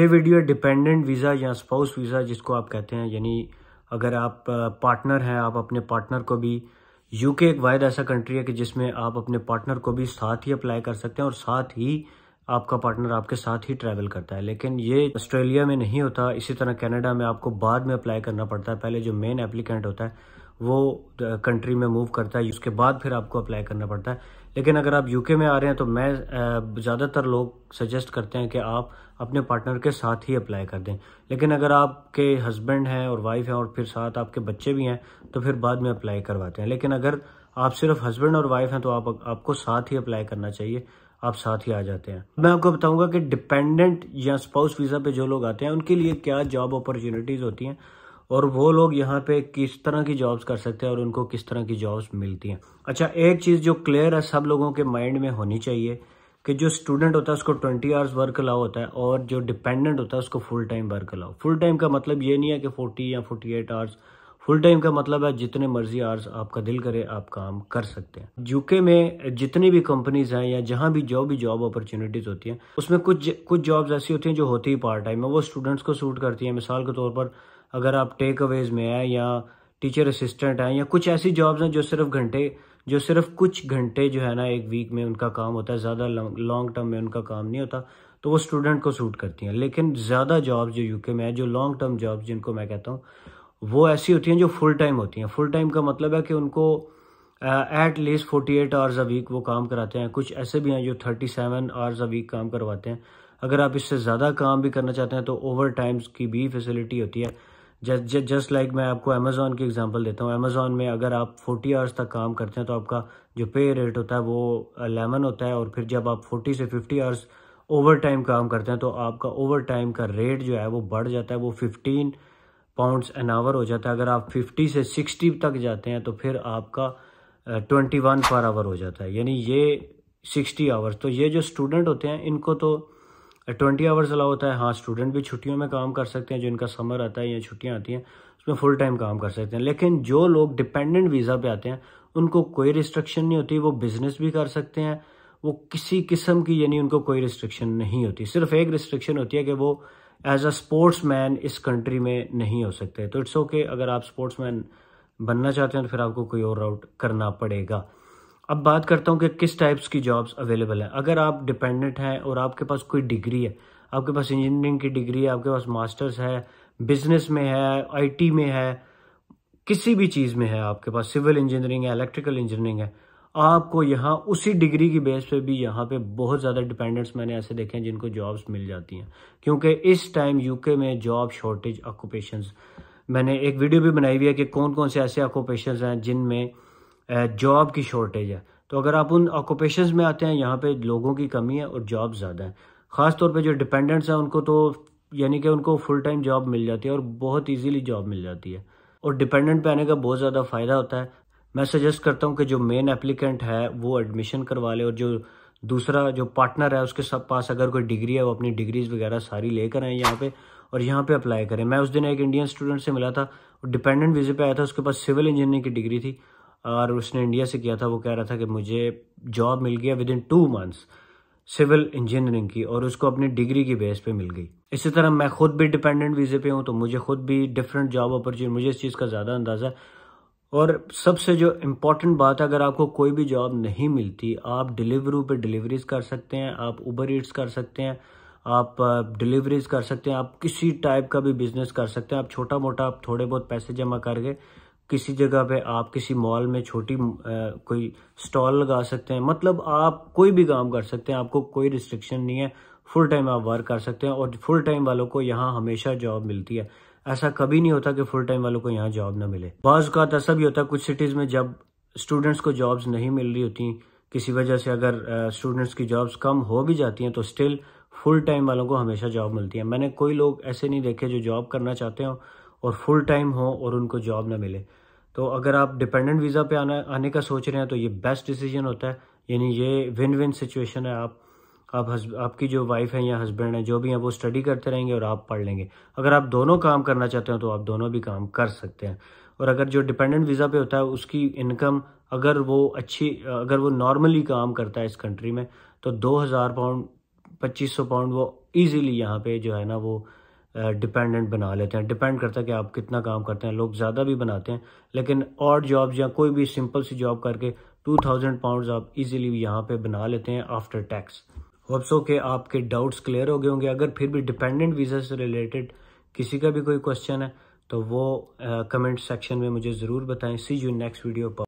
ये video dependent visa या spouse visa जिसको आप कहते हैं यानी अगर आप पार्टनर हैं आप अपने पार्टनर को भी यूके एक वायद ऐसा कंट्री है कि जिसमें आप अपने पार्टनर को भी साथ ही अप्लाई कर सकते हैं और साथ ही आपका पार्टनर आपके साथ ही ट्रैवल करता है लेकिन ये ऑस्ट्रेलिया में नहीं होता इसी तरह कनाडा में आपको बाद में अप्लाई करना पड़ता है पहले जो मेन एप्लीकेंट होता है वो कंट्री में मूव करता है उसके बाद फिर आपको अप्लाई करना पड़ता है लेकिन अगर आप यूके में आ रहे हैं तो मैं ज़्यादातर लोग सजेस्ट करते हैं कि आप अपने पार्टनर के साथ ही अप्लाई कर दें लेकिन अगर आपके हस्बैंड हैं और वाइफ हैं और फिर साथ आपके बच्चे भी हैं तो फिर बाद में अप्लाई करवाते हैं लेकिन अगर आप सिर्फ हस्बैंड और वाइफ हैं तो आप आपको साथ ही अप्लाई करना चाहिए आप साथ ही आ जाते हैं मैं आपको बताऊंगा कि डिपेंडेंट या स्पाउस वीज़ा पे जो लोग आते हैं उनके लिए क्या जॉब अपॉर्चुनिटीज़ होती हैं और वो लोग यहाँ पे किस तरह की जॉब्स कर सकते हैं और उनको किस तरह की जॉब्स मिलती हैं अच्छा एक चीज़ जो क्लियर है सब लोगों के माइंड में होनी चाहिए कि जो स्टूडेंट होता है उसको ट्वेंटी आवर्स वर्क अलाउ होता है और जो डिपेंडेंट होता है उसको full time work allow full time का मतलब ये नहीं है कि फोर्टी या forty eight hours full time का मतलब है जितने मर्जी आवर्स आपका दिल करे आप काम कर सकते हैं यूके में जितनी भी कंपनीज हैं या जहां भी जो भी जॉब अपॉर्चुनिटीज होती हैं उसमें कुछ कुछ जॉब्स ऐसी होती हैं जो होती ही पार्ट टाइम है वो स्टूडेंट्स को सूट करती हैं मिसाल के तौर पर अगर आप टेक अवेज में हैं या टीचर असिस्टेंट हैं या कुछ ऐसी जॉब्स हैं जो सिर्फ घंटे जो सिर्फ कुछ घंटे जो है ना एक वीक में उनका काम होता है ज़्यादा लॉन्ग टर्म में उनका काम नहीं होता तो वो स्टूडेंट को सूट करती हैं लेकिन ज़्यादा जॉब जो यूके में है जो लॉन्ग टर्म जॉब जिनको मैं कहता हूँ वो ऐसी होती हैं जो फुल टाइम होती हैं फुल टाइम का मतलब है कि उनको at least forty eight hours a week वो काम कराते हैं कुछ ऐसे भी हैं जो thirty seven hours a week काम करवाते हैं अगर आप इससे ज़्यादा काम भी करना चाहते हैं तो ओवर टाइम्स की भी फैसिलिटी होती है जस्ट जस्ट लाइक मैं आपको अमेज़ोन की एग्जांपल देता हूँ अमेज़ोन में अगर आप 40 आवर्स तक काम करते हैं तो आपका जो पे रेट होता है वो अलेवन uh, होता है और फिर जब आप 40 से 50 आवर्स ओवर टाइम काम करते हैं तो आपका ओवर टाइम का रेट जो है वो बढ़ जाता है वो फिफ्टीन पाउंड्स एन आवर हो जाता है अगर आप फिफ्टी से सिक्सटी तक जाते हैं तो फिर आपका ट्वेंटी वन पर आवर हो जाता है यानी ये सिक्सटी आवर्स तो ये जो स्टूडेंट होते हैं इनको तो ट्वेंटी आवर्स अलाउ होता है हाँ स्टूडेंट भी छुट्टियों में काम कर सकते हैं जिनका समर आता है या छुट्टियाँ आती हैं उसमें फुल टाइम काम कर सकते हैं लेकिन जो लोग डिपेंडेंट वीज़ा पे आते हैं उनको कोई रिस्ट्रिक्शन नहीं होती वो बिज़नेस भी कर सकते हैं वो किसी किस्म की यानी उनको कोई रिस्ट्रिक्शन नहीं होती सिर्फ एक रिस्ट्रिक्शन होती है कि वो एज अ स्पोर्ट्स मैन इस कंट्री में नहीं हो सकते तो इट्स ओके okay, अगर आप स्पोर्ट्स मैन बनना चाहते हैं तो फिर आपको कोई और आउट करना पड़ेगा अब बात करता हूँ कि किस टाइप्स की जॉब्स अवेलेबल है अगर आप डिपेंडेंट हैं और आपके पास कोई डिग्री है आपके पास इंजीनियरिंग की डिग्री है आपके पास मास्टर्स है बिजनेस में है आईटी में है किसी भी चीज़ में है आपके पास सिविल इंजीनियरिंग है इलेक्ट्रिकल इंजीनियरिंग है आपको यहाँ उसी डिग्री की बेस पे भी यहाँ पे बहुत ज़्यादा डिपेंडेंट्स मैंने ऐसे देखे हैं जिनको जॉब्स मिल जाती हैं क्योंकि इस टाइम यूके में जॉब शॉर्टेज ऑक्यूपेशंस मैंने एक वीडियो भी बनाई हुई है कि कौन कौन से ऐसे ऑक्यूपेशन हैं जिनमें जॉब की शॉर्टेज है तो अगर आप उन ऑक्यूपेशन में आते हैं यहाँ पे लोगों की कमी है और जॉब ज़्यादा है ख़ास तौर पे जो डिपेंडेंट्स हैं उनको तो यानी कि उनको फुल टाइम जॉब मिल जाती है और बहुत ईजीली जॉब मिल जाती है और डिपेंडेंट पे आने का बहुत ज़्यादा फ़ायदा होता है मैं सजेस्ट करता हूँ कि जो मेन एप्लीकेंट है वो एडमिशन करवा ले और जो दूसरा जो पार्टनर है उसके सब पास अगर कोई डिग्री है वो अपनी डिग्रीज़ वगैरह सारी लेकर आए यहाँ पे और यहाँ पे अप्लाई करें मैं उस दिन एक इंडियन स्टूडेंट से मिला था और डिपेंडेंट वीज़े पे आया था उसके पास सिविल इंजीनियरिंग की डिग्री थी और उसने इंडिया से किया था वो कह रहा था कि मुझे जॉब मिल गया within two months civil engineering की और उसको अपनी डिग्री की बेस पे मिल गई इसी तरह मैं खुद भी डिपेंडेंट वीज़े पे हूँ तो मुझे खुद भी डिफरेंट जॉब अपॉर्चुनिटी मुझे इस चीज़ का ज़्यादा अंदाज़ा है और सबसे जो इम्पॉर्टेंट बात है अगर आपको कोई भी जॉब नहीं मिलती आप डिलीवरू पर डिलीवरीज कर सकते हैं आप उबर ईट्स कर सकते हैं आप डिलीवरीज कर सकते हैं आप किसी टाइप का भी बिजनेस कर सकते हैं आप छोटा मोटा आप थोड़े बहुत पैसे जमा करके किसी जगह पे आप किसी मॉल में छोटी आ, कोई स्टॉल लगा सकते हैं मतलब आप कोई भी काम कर सकते हैं आपको कोई रिस्ट्रिक्शन नहीं है फुल टाइम आप वर्क कर सकते हैं और फुल टाइम वालों को यहाँ हमेशा जॉब मिलती है ऐसा कभी नहीं होता कि फुल टाइम वालों को यहाँ जॉब ना मिले बाज़ का ऐसा भी होता है कुछ सिटीज़ में जब स्टूडेंट्स को जॉब्स नहीं मिल रही होती किसी वजह से अगर स्टूडेंट्स की जॉब्स कम हो भी जाती हैं तो स्टिल फुल टाइम वालों को हमेशा जॉब मिलती है मैंने कोई लोग ऐसे नहीं देखे जो जॉब करना चाहते हो और फुल टाइम हो और उनको जॉब ना मिले तो अगर आप डिपेंडेंट वीज़ा पे आना आने का सोच रहे हैं तो ये बेस्ट डिसीजन होता है यानी ये विन विन सिचुएशन है आप आप हस्ब आपकी जो वाइफ है या हस्बैंड है जो भी हैं वो स्टडी करते रहेंगे और आप पढ़ लेंगे अगर आप दोनों काम करना चाहते हो तो आप दोनों भी काम कर सकते हैं और अगर जो डिपेंडेंट वीज़ा पे होता है उसकी इनकम अगर वो अच्छी अगर वो नॉर्मली काम करता है इस कंट्री में तो दो पाउंड पच्चीस पाउंड वो ईज़िली यहाँ पे जो है ना वो डिपेंडेंट बना लेते हैं डिपेंड करता है कि आप कितना काम करते हैं लोग ज़्यादा भी बनाते हैं लेकिन और जॉब्स या कोई भी सिंपल सी जॉब करके टू थाउजेंड पाउंड आप इजीली यहाँ पे बना लेते हैं आफ्टर टैक्स होप्सो के आपके डाउट्स क्लियर हो गए होंगे अगर फिर भी डिपेंडेंट वीज़ा से रिलेटेड किसी का भी कोई क्वेश्चन है तो वो कमेंट uh, सेक्शन में मुझे ज़रूर बताएं सी यू नेक्स्ट वीडियो पर